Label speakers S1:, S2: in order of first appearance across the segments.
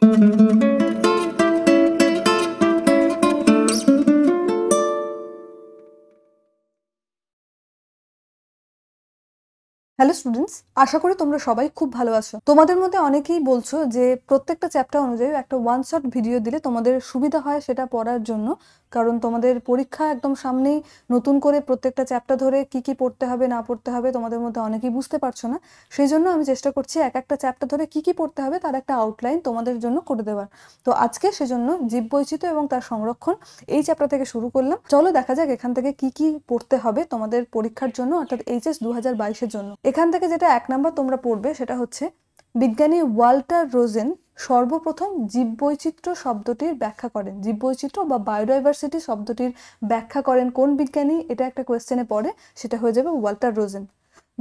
S1: Thank you. Hello students আশা করি তোমরা সবাই খুব ভালো আছো তোমাদের মধ্যে অনেকেই বলছো যে প্রত্যেকটা চ্যাপ্টার অনুযায়ী একটা ওয়ান শট ভিডিও দিলে তোমাদের সুবিধা হয় সেটা পড়ার জন্য কারণ তোমাদের পরীক্ষা একদম সামনেই নতুন করে প্রত্যেকটা চ্যাপ্টার ধরে কি কি পড়তে হবে না পড়তে হবে তোমাদের মধ্যে অনেকেই বুঝতে পারছো না সেই জন্য আমি চেষ্টা করছি এক একটা চ্যাপ্টার ধরে কি কি পড়তে হবে তার একটা আউটলাইন তোমাদের জন্য করে দেওয়ার তো আজকে সেজন্য বৈচিত্র এবং তার সংরক্ষণ এই চ্যাপ্টার থেকে শুরু করলাম চলো দেখা যাক এখান থেকে কি কি পড়তে হবে তোমাদের পরীক্ষার জন্য অর্থাৎ এইচএস দু হাজার জন্য এখান থেকে যেটা এক নাম্বার তোমরা পড়বে সেটা হচ্ছে বিজ্ঞানী ওয়াল্টার রোজেন সর্বপ্রথম জীববৈচিত্র্য শব্দটির ব্যাখ্যা করেন জীববৈচিত্র্য বা বায়োডাইভার্সিটি শব্দটির ব্যাখ্যা করেন কোন বিজ্ঞানী এটা একটা কোয়েশ্চেনে পড়ে সেটা হয়ে যাবে ওয়াল্টার রোজেন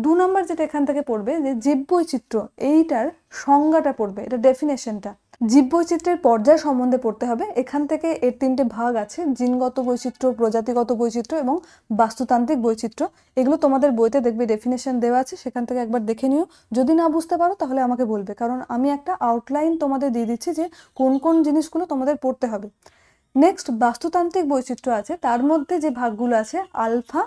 S1: দু নম্বর যেটা এখান থেকে পড়বে যে জীববৈচিত্র্য এইটার সংজ্ঞাটা পড়বে এটা ডেফিনেশনটা জীববৈচিত্র্যের পর্যায় সম্বন্ধে পড়তে হবে এখান থেকে এর তিনটে ভাগ আছে জিনগত বৈচিত্র্য প্রজাতিগত বৈচিত্র্য এবং বাস্তুতান্ত্রিক বৈচিত্র্য এগুলো তোমাদের বইতে দেখবে ডেফিনেশন দেওয়া আছে সেখান থেকে একবার দেখে নিও যদি না বুঝতে পারো তাহলে আমাকে বলবে কারণ আমি একটা আউটলাইন তোমাদের দিয়ে দিচ্ছি যে কোন কোন জিনিসগুলো তোমাদের পড়তে হবে নেক্সট বাস্তুতান্ত্রিক বৈচিত্র্য আছে তার মধ্যে যে ভাগগুলো আছে আলফা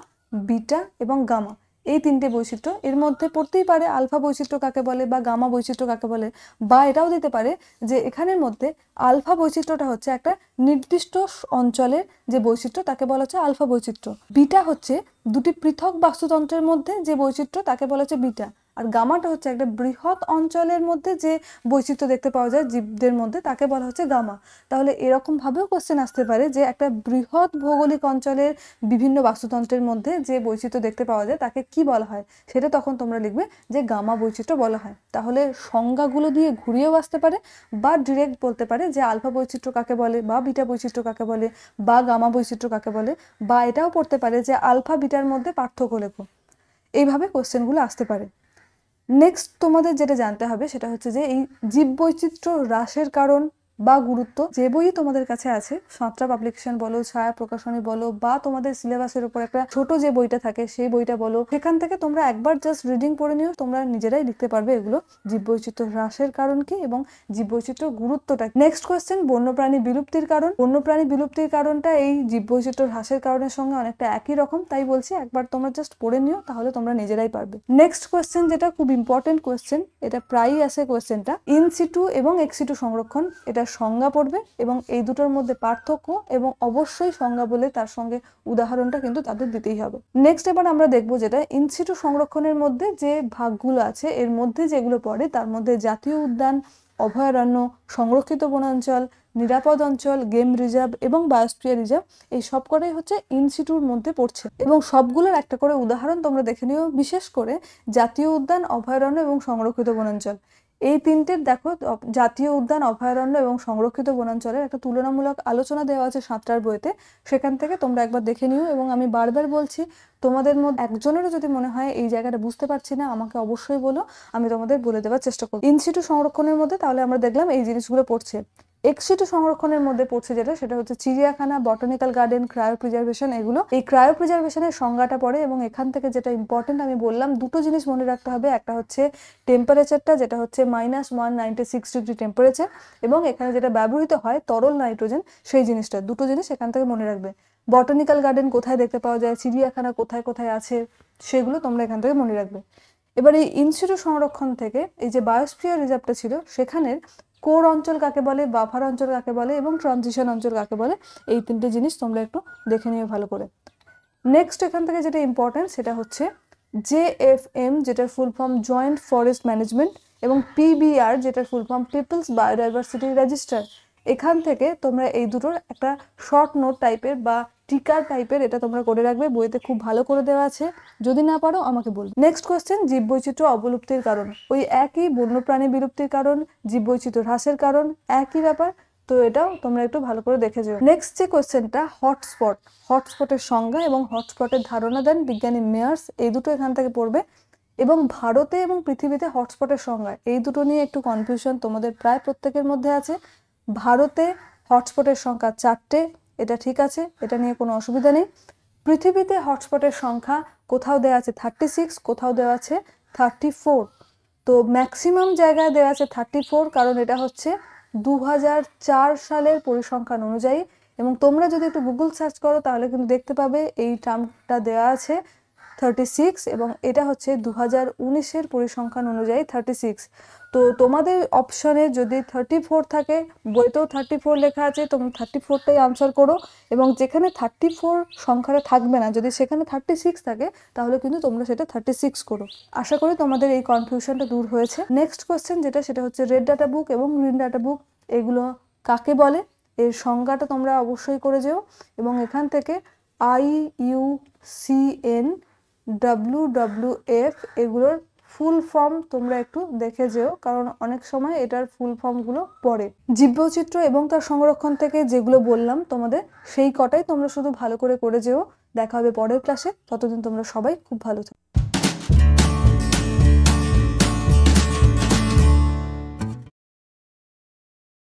S1: বিটা এবং গামা এই তিনটে বৈচিত্র্য এর মধ্যে পড়তেই পারে আলফা বৈচিত্র্য কাকে বলে বা গামা বৈচিত্র্য কাকে বলে বা এটাও দিতে পারে যে এখানের মধ্যে আলফা বৈচিত্র্যটা হচ্ছে একটা নির্দিষ্ট অঞ্চলের যে বৈচিত্র্য তাকে বলা হচ্ছে আলফা বৈচিত্র্য বিটা হচ্ছে দুটি পৃথক বাস্তুতন্ত্রের মধ্যে যে বৈচিত্র্য তাকে বলা হচ্ছে বিটা আর গামাটা হচ্ছে একটা বৃহৎ অঞ্চলের মধ্যে যে বৈচিত্র্য দেখতে পাওয়া যায় জীবদের মধ্যে তাকে বলা হচ্ছে গামা তাহলে এরকমভাবেও কোশ্চেন আসতে পারে যে একটা বৃহৎ ভৌগোলিক অঞ্চলের বিভিন্ন বাস্তুতন্ত্রের মধ্যে যে বৈচিত্র্য দেখতে পাওয়া যায় তাকে কি বলা হয় সেটা তখন তোমরা লিখবে যে গামা বৈচিত্র্য বলা হয় তাহলে সংজ্ঞাগুলো দিয়ে ঘুরিয়েও আসতে পারে বা ডিরেক্ট বলতে পারে যে আলফা বৈচিত্র্য কাকে বলে বা বিটা বৈচিত্র্য কাকে বলে বা গামা বৈচিত্র্য কাকে বলে বা এটাও পড়তে পারে যে আলফা বিটার মধ্যে পার্থক্য লেখো এইভাবে কোশ্চেনগুলো আসতে পারে নেক্সট তোমাদের যেটা জানতে হবে সেটা হচ্ছে যে এই জীববৈচিত্র্য হ্রাসের কারণ বা গুরুত্ব যে বইই তোমাদের কাছে আছে সাঁতরা পাবলিকেশন বলো ছায়া প্রকাশনী বলো বা তোমাদের সিলেবাসের উপর একটা ছোট যে বইটা থাকে সেই বইটা বলো সেখান থেকে তোমরা একবার জাস্ট রিডিং পড়ে নিও তোমরা নিজেরাই লিখতে পারবে এগুলো জীববৈচিত্র হ্রাসের কারণ কি এবং জীববৈচিত্র্য গুরুত্বটা নেক্সট কোয়েশ্চেন বন্যপ্রাণী বিলুপ্তির কারণ বন্যপ্রাণী বিলুপ্তির কারণটা এই বৈচিত্র হ্রাসের কারণের সঙ্গে অনেকটা একই রকম তাই বলছি একবার তোমরা জাস্ট পড়ে নিও তাহলে তোমরা নিজেরাই পারবে নেক্সট কোয়েশ্চেন যেটা খুব ইম্পর্টেন্ট কোয়েশ্চেন এটা প্রায়ই আসে কোয়েশ্চেনটা ইনসিটু এবং এক্সিটু সংরক্ষণ এটা সংজ্ঞা পড়বে এবং এই দুটোর মধ্যে পার্থক্য এবং অবশ্যই সংজ্ঞা বলে তার সঙ্গে উদাহরণটা কিন্তু তাদের দিতেই হবে নেক্সট এবার আমরা দেখব যেটা ইনসিটু সংরক্ষণের মধ্যে যে ভাগগুলো আছে এর মধ্যে যেগুলো পড়ে তার মধ্যে জাতীয় উদ্যান অভয়ারণ্য সংরক্ষিত বনাঞ্চল নিরাপদ অঞ্চল গেম রিজার্ভ এবং বায়োস্ফিয়ার রিজার্ভ এই সবকটাই হচ্ছে ইনস্টিটিউর মধ্যে পড়ছে এবং সবগুলোর একটা করে উদাহরণ তোমরা দেখে নিও বিশেষ করে জাতীয় উদ্যান অভয়ারণ্য এবং সংরক্ষিত বনাঞ্চল এই তিনটের দেখো জাতীয় উদ্যান অভয়ারণ্য এবং সংরক্ষিত বনাঞ্চলের একটা তুলনামূলক আলোচনা দেওয়া আছে সাঁতরার বইতে সেখান থেকে তোমরা একবার দেখে নিও এবং আমি বারবার বলছি তোমাদের মধ্যে একজনেরও যদি মনে হয় এই জায়গাটা বুঝতে পারছি না আমাকে অবশ্যই বলো আমি তোমাদের বলে দেওয়ার চেষ্টা করবো ইনস্টিটিউট সংরক্ষণের মধ্যে তাহলে আমরা দেখলাম এই জিনিসগুলো পড়ছে এক্সিটো সংরক্ষণের মধ্যে পড়ছে যেটা সেটা হচ্ছে চিড়িয়াখানা বটানিক্যাল গার্ডেন ক্রায়ো প্রিজার্ভেশন এগুলো এই ক্রায়ো প্রিজার্ভেশনের সংজ্ঞাটা পড়ে এবং এখান থেকে যেটা ইম্পর্টেন্ট আমি বললাম দুটো জিনিস মনে রাখতে হবে একটা হচ্ছে টেম্পারেচারটা যেটা হচ্ছে minus one ninety six degree temperature এবং এখানে যেটা ব্যবহৃত হয় তরল নাইট্রোজেন সেই জিনিসটা দুটো জিনিস এখান থেকে মনে রাখবে বটানিক্যাল গার্ডেন কোথায় দেখতে পাওয়া যায় চিড়িয়াখানা কোথায় কোথায় আছে সেগুলো তোমরা এখান থেকে মনে রাখবে এবার এই ইনস্টিটিউট সংরক্ষণ থেকে এই যে বায়োস্ফিয়ার রিজার্ভটা ছিল সেখানের কোর অঞ্চল কাকে বলে বাফার অঞ্চল কাকে বলে এবং ট্রানজিশন অঞ্চল কাকে বলে এই তিনটে জিনিস তোমরা একটু দেখে নিও ভালো করে নেক্সট এখান থেকে যেটা ইম্পর্টেন্ট সেটা হচ্ছে জে এফ এম যেটার full form joint forest management এবং পিবিআর যেটার full form people's biodiversity register এখান থেকে তোমরা এই দুটোর একটা শর্ট নোট টাইপের বা টিকার টাইপের এটা তোমরা করে রাখবে বইতে খুব ভালো করে দেওয়া আছে যদি না পারো আমাকে বলবে নেক্সট কোয়েশ্চেন জীববৈচিত্র্য অবলুপ্তির কারণ ওই একই বন্যপ্রাণী বিলুপ্তির কারণ জীববৈচিত্র্য হ্রাসের কারণ একই ব্যাপার তো এটাও তোমরা একটু ভালো করে দেখে যাও নেক্সট যে কোয়েশ্চেনটা হটস্পট হটস্পটের সংজ্ঞা এবং হটস্পটের ধারণা দেন বিজ্ঞানী মেয়ার্স এই দুটো এখান থেকে পড়বে এবং ভারতে এবং পৃথিবীতে হটস্পটের সংজ্ঞা এই দুটো নিয়ে একটু কনফিউশন তোমাদের প্রায় প্রত্যেকের মধ্যে আছে ভারতে হটস্পটের সংখ্যা চারটে এটা ঠিক আছে এটা নিয়ে কোনো অসুবিধা নেই পৃথিবীতে হটস্পটের সংখ্যা কোথাও দেওয়া আছে থার্টি সিক্স কোথাও দেওয়া আছে থার্টি ফোর তো ম্যাক্সিমাম জায়গায় দেওয়া আছে থার্টি ফোর কারণ এটা হচ্ছে দু সালের পরিসংখ্যান অনুযায়ী এবং তোমরা যদি একটু গুগল সার্চ করো তাহলে কিন্তু দেখতে পাবে এই টার্মটা দেওয়া আছে থার্টি সিক্স এবং এটা হচ্ছে দু হাজার উনিশের পরিসংখ্যান অনুযায়ী থার্টি সিক্স তো তোমাদের অপশানে যদি থার্টি ফোর থাকে বইতেও থার্টি ফোর লেখা আছে তুমি থার্টি ফোরটাই আনসার করো এবং যেখানে থার্টি ফোর সংখ্যাটা থাকবে না যদি সেখানে থার্টি সিক্স থাকে তাহলে কিন্তু তোমরা সেটা থার্টি সিক্স করো আশা করি তোমাদের এই কনফিউশনটা দূর হয়েছে নেক্সট কোয়েশ্চেন যেটা সেটা হচ্ছে রেড ডাটা বুক এবং গ্রিন ডাটা বুক এগুলো কাকে বলে এর সংজ্ঞাটা তোমরা অবশ্যই করে যেও এবং এখান থেকে I U C N W W F এগুলোর ফুল ফর্ম তোমরা একটু দেখে যেও কারণ অনেক সময় এটার ফুল ফর্মগুলো পড়ে জীববৈচিত্র এবং তার সংরক্ষণ থেকে যেগুলো বললাম তোমাদের সেই কটাই তোমরা শুধু ভালো করে করে যেও দেখা হবে পরের ক্লাসে ততদিন তোমরা সবাই খুব ভালো থাকো